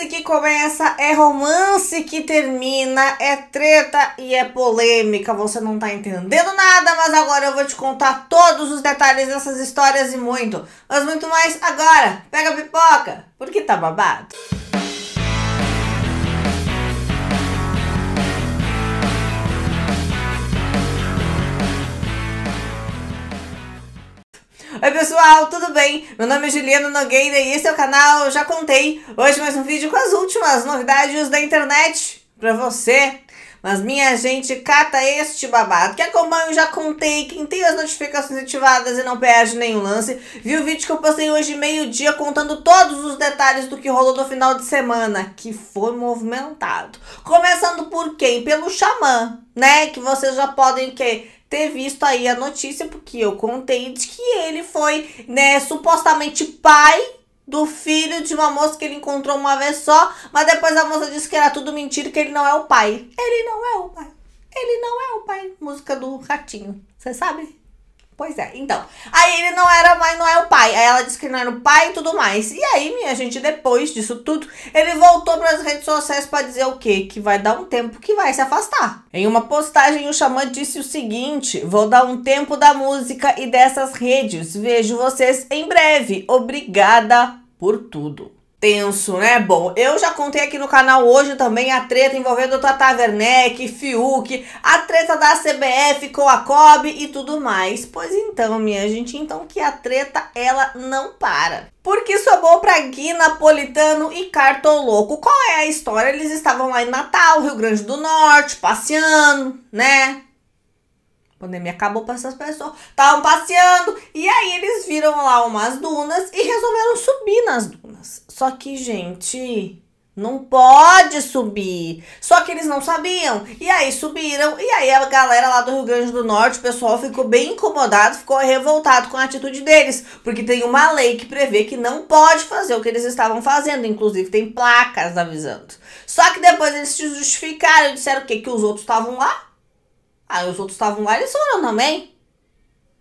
romance que começa é romance que termina, é treta e é polêmica. Você não tá entendendo nada, mas agora eu vou te contar todos os detalhes dessas histórias e muito, mas muito mais agora. Pega a pipoca, porque tá babado. Oi pessoal, tudo bem? Meu nome é Juliano Nogueira e esse é o canal Já Contei. Hoje mais um vídeo com as últimas novidades da internet pra você. Mas minha gente, cata este babado. Que acompanha, eu já contei. Quem tem as notificações ativadas e não perde nenhum lance, viu o vídeo que eu postei hoje meio-dia contando todos os detalhes do que rolou no final de semana, que foi movimentado. Começando por quem? Pelo Xamã, né? Que vocês já podem que ter visto aí a notícia, porque eu contei de que ele foi, né, supostamente pai do filho de uma moça que ele encontrou uma vez só, mas depois a moça disse que era tudo mentira, que ele não é o pai. Ele não é o pai. Ele não é o pai. Música do Ratinho. Você sabe? Pois é, então. Aí ele não era mais, não é o pai. Aí ela disse que não era o pai e tudo mais. E aí, minha gente, depois disso tudo, ele voltou para as redes sociais para dizer o quê? Que vai dar um tempo que vai se afastar. Em uma postagem, o Xamã disse o seguinte: Vou dar um tempo da música e dessas redes. Vejo vocês em breve. Obrigada por tudo tenso, né? Bom, eu já contei aqui no canal hoje também a treta envolvendo Tata Werneck, Fiuk, a treta da CBF com a COB e tudo mais. Pois então, minha gente, então que a treta ela não para. Porque sobrou para Gui Napolitano e Cartoloco. Qual é a história? Eles estavam lá em Natal, Rio Grande do Norte, passeando, né? A pandemia acabou para essas pessoas, estavam passeando, e aí eles viram lá umas dunas e resolveram subir nas dunas. Só que, gente, não pode subir. Só que eles não sabiam. E aí subiram. E aí a galera lá do Rio Grande do Norte, o pessoal ficou bem incomodado, ficou revoltado com a atitude deles. Porque tem uma lei que prevê que não pode fazer o que eles estavam fazendo. Inclusive tem placas avisando. Só que depois eles se justificaram e disseram o quê? Que os outros estavam lá Aí ah, os outros estavam lá, eles foram também.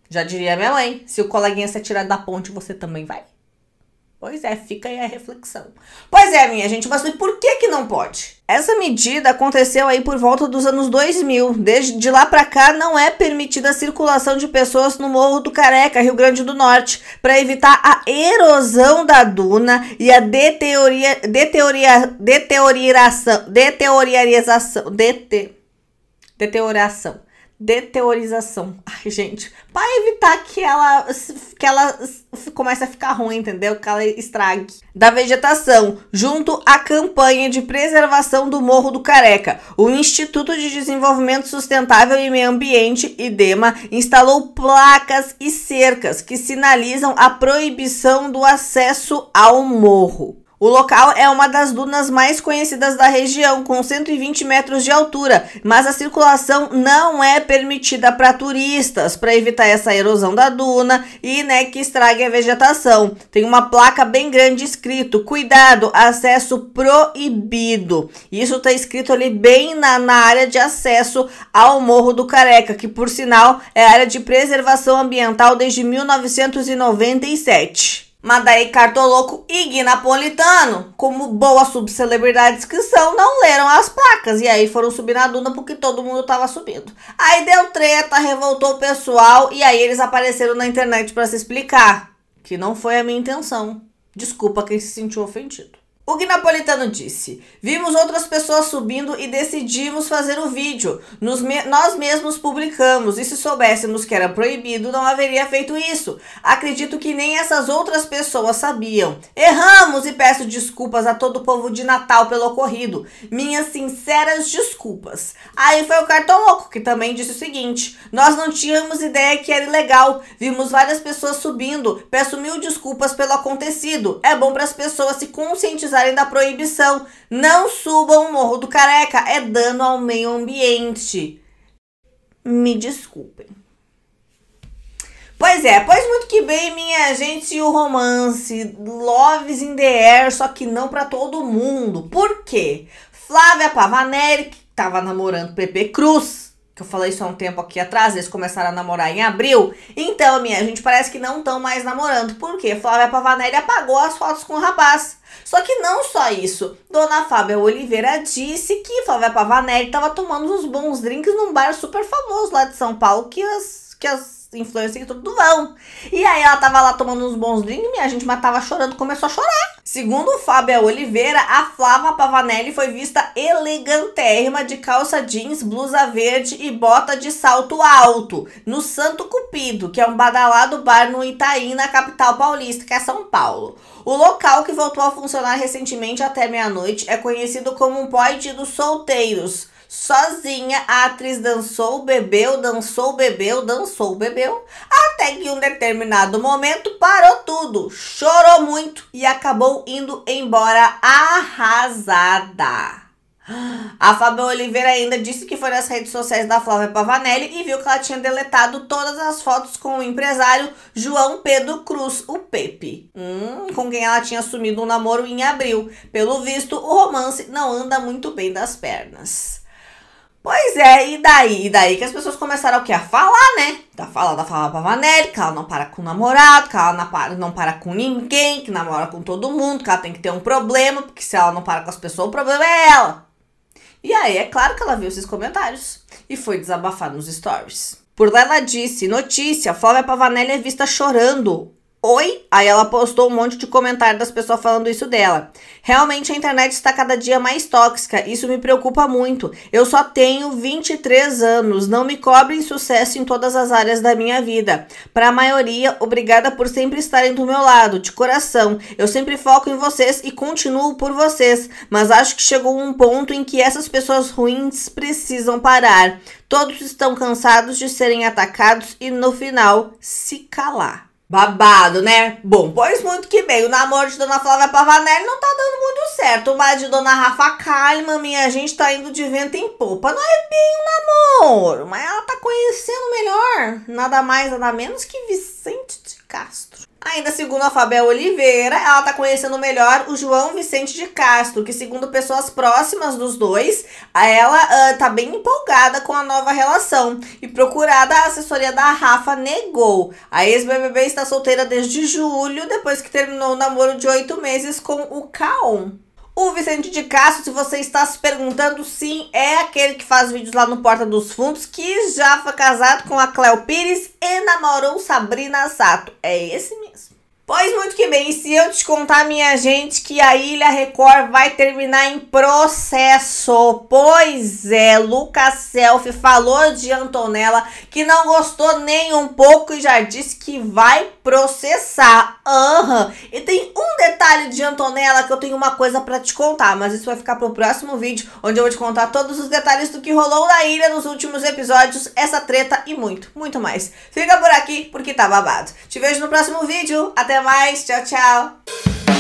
Já diria minha mãe, se o coleguinha se atirar da ponte, você também vai. Pois é, fica aí a reflexão. Pois é, minha gente, mas por que que não pode? Essa medida aconteceu aí por volta dos anos 2000. Desde de lá para cá não é permitida a circulação de pessoas no Morro do Careca, Rio Grande do Norte, para evitar a erosão da duna e a deterioria, deterioria, deteriorização, deteriorização, deteriorização Deterioração. deteorização, Ai, gente. Para evitar que ela, que ela comece a ficar ruim, entendeu? Que ela estrague. Da vegetação, junto à campanha de preservação do Morro do Careca, o Instituto de Desenvolvimento Sustentável e Meio Ambiente, IDEMA, instalou placas e cercas que sinalizam a proibição do acesso ao morro. O local é uma das dunas mais conhecidas da região, com 120 metros de altura, mas a circulação não é permitida para turistas, para evitar essa erosão da duna e né, que estrague a vegetação. Tem uma placa bem grande escrito: cuidado, acesso proibido. Isso está escrito ali bem na, na área de acesso ao Morro do Careca, que por sinal é área de preservação ambiental desde 1997. Madarei Cartoloco e Guinapolitano, como boas subcelebridades que são, não leram as placas. E aí foram subir na duna porque todo mundo tava subindo. Aí deu treta, revoltou o pessoal e aí eles apareceram na internet para se explicar. Que não foi a minha intenção. Desculpa quem se sentiu ofendido. O que Napolitano disse? Vimos outras pessoas subindo e decidimos fazer o vídeo. Me nós mesmos publicamos e se soubéssemos que era proibido, não haveria feito isso. Acredito que nem essas outras pessoas sabiam. Erramos e peço desculpas a todo o povo de Natal pelo ocorrido. Minhas sinceras desculpas. Aí foi o Cartão Louco que também disse o seguinte: Nós não tínhamos ideia que era ilegal. Vimos várias pessoas subindo. Peço mil desculpas pelo acontecido. É bom para as pessoas se conscientizar precisarem da proibição. Não subam o Morro do Careca, é dano ao meio ambiente. Me desculpem. Pois é, pois muito que bem, minha gente, o romance Loves in the Air, só que não para todo mundo. Por quê? Flávia Pavanelli, que namorando Pepe Cruz, que eu falei isso há um tempo aqui atrás, eles começaram a namorar em abril. Então, minha gente, parece que não estão mais namorando. Por quê? Flávia Pavanelli apagou as fotos com o rapaz. Só que não só isso. Dona Fábia Oliveira disse que Flávia Pavanelli estava tomando uns bons drinks num bar super famoso lá de São Paulo que as, que as influencers tudo vão. E aí ela tava lá tomando uns bons drinks, minha gente, mas tava chorando, começou a chorar. Segundo o Fábio Oliveira, a Flava Pavanelli foi vista elegantérrima de calça jeans, blusa verde e bota de salto alto no Santo Cupido, que é um badalado bar no Itaí na capital paulista, que é São Paulo. O local que voltou a funcionar recentemente até meia-noite é conhecido como um point dos solteiros Sozinha, a atriz dançou, bebeu, dançou, bebeu, dançou, bebeu, até que em um determinado momento parou tudo, chorou muito e acabou indo embora arrasada. A Fábio Oliveira ainda disse que foi nas redes sociais da Flávia Pavanelli e viu que ela tinha deletado todas as fotos com o empresário João Pedro Cruz, o Pepe, hum, com quem ela tinha assumido um namoro em abril. Pelo visto, o romance não anda muito bem das pernas. Pois é, e daí? E daí que as pessoas começaram o quê? A falar, né? Da fala da fala pra Vanelli, que ela não para com o namorado, que ela não para, não para com ninguém, que namora com todo mundo, que ela tem que ter um problema, porque se ela não para com as pessoas, o problema é ela. E aí, é claro que ela viu esses comentários e foi desabafar nos stories. Por lá ela disse, notícia, Flávia é Pavanelli é vista chorando Oi? Aí ela postou um monte de comentário das pessoas falando isso dela. Realmente a internet está cada dia mais tóxica, isso me preocupa muito. Eu só tenho 23 anos, não me cobrem sucesso em todas as áreas da minha vida. Para a maioria, obrigada por sempre estarem do meu lado, de coração. Eu sempre foco em vocês e continuo por vocês, mas acho que chegou um ponto em que essas pessoas ruins precisam parar. Todos estão cansados de serem atacados e no final se calar. Babado, né? Bom, pois muito que bem. O namoro de Dona Flávia Pavanelli não tá dando muito certo. Mas de Dona Rafa Kalimann, minha gente, tá indo de vento em popa. Não é bem um namoro, mas ela tá conhecendo melhor. Nada mais, nada menos que Vicente de Castro. Ainda segundo a Fabel Oliveira, ela está conhecendo melhor o João Vicente de Castro, que segundo pessoas próximas dos dois, ela está ah, bem empolgada com a nova relação. E procurada a assessoria da Rafa negou. A ex-BBB está solteira desde julho, depois que terminou o namoro de oito meses com o Caon. O Vicente de Castro, se você está se perguntando, sim, é aquele que faz vídeos lá no Porta dos Fundos, que já foi casado com a Cléo Pires e namorou Sabrina Sato. É esse mesmo. Pois muito que bem, se eu te contar, minha gente, que a Ilha Record vai terminar em processo. Pois é, Lucas Selfie falou de Antonella que não gostou nem um pouco e já disse que vai processar. Aham. Uhum. E tem um detalhe de Antonella que eu tenho uma coisa para te contar, mas isso vai ficar pro próximo vídeo, onde eu vou te contar todos os detalhes do que rolou na ilha nos últimos episódios, essa treta e muito, muito mais. Fica por aqui porque tá babado. Te vejo no próximo vídeo. Até mais. Tchau, tchau.